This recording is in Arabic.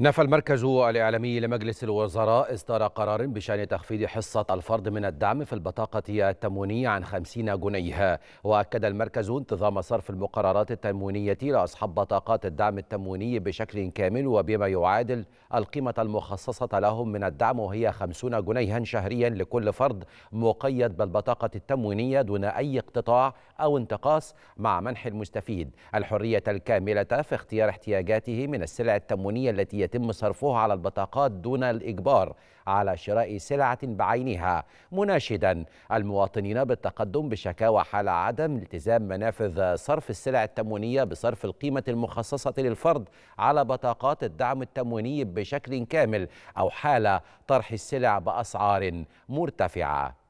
نفى المركز الإعلامي لمجلس الوزراء إصدار قرار بشأن تخفيض حصة الفرد من الدعم في البطاقة التموينية عن 50 جنيه وأكد المركز انتظام صرف المقررات التموينية لأصحاب بطاقات الدعم التمويني بشكل كامل وبما يعادل القيمة المخصصة لهم من الدعم وهي 50 جنيها شهريا لكل فرد مقيد بالبطاقة التموينية دون أي اقتطاع أو انتقاص مع منح المستفيد الحرية الكاملة في اختيار احتياجاته من السلع التموينية التي يتم صرفه على البطاقات دون الإجبار على شراء سلعة بعينها مناشدا المواطنين بالتقدم بشكاوى حال عدم التزام منافذ صرف السلع التموينية بصرف القيمة المخصصة للفرد على بطاقات الدعم التمويني بشكل كامل أو حال طرح السلع بأسعار مرتفعة